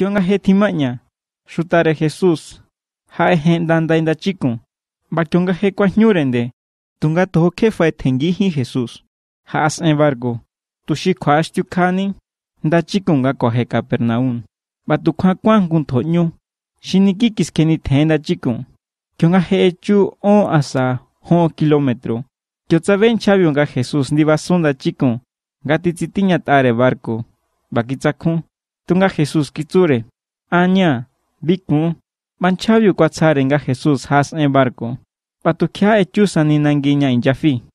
Backiónga tjimaña sutare Jesus hai hendanda en backiónga kuajñúrende tunga tojókjefae tjenguíjin Jesus. Has sin embargo, tuxi kjua'a xtiukjani nda nga kohe Capernaum. Batukjuan kuan kuntjoñú xiniki kiskenitjen nda chikon. Kionga Kyonga chu on asa jon kilómetro. Kiotsabe nchabionga Jesus ndibasunda chikun, gati nga tare barco. Bakitsakhún tunga Jesús kitsure. Aña, bikmu, manchabiu cuatzarenga Jesús has en barco. Patukia echusa ni injafi.